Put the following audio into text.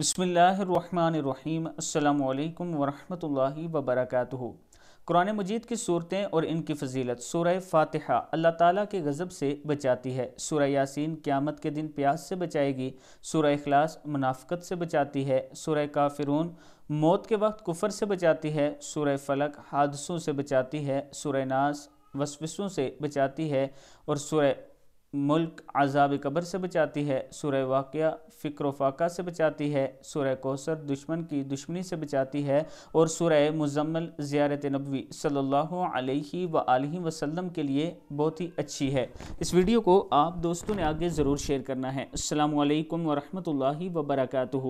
बसमीम अल्लाम वरहमल वबरक कुरान मजीद की सूरतें और इनकी फजीलत सूरह फातहा अल्लाह ताला के गज़ब से बचाती है सूरह यासीन क़्यामत के दिन प्यास से बचाएगी सूरह अखलास मुनाफ़त से बचाती है सूरह काफिरून मौत के वक्त कुफर से बचाती है सूरह फलक हादसों से बचाती है सूरह नास वसविसों से बचाती है और सूरह मुल्क आज़ाब कब्र से बचाती है सुरह वाक़ फ़िक्र फ़ाका से बचाती है सुरह कोसर दुश्मन की दुश्मनी से बचाती है और सुरह मुजम्मल ज़्यारत नबवी सल्लल्लाहु अलैहि व आलि वसल्लम के लिए बहुत ही अच्छी है इस वीडियो को आप दोस्तों ने आगे ज़रूर शेयर करना है अल्लाम वरहमल वर्का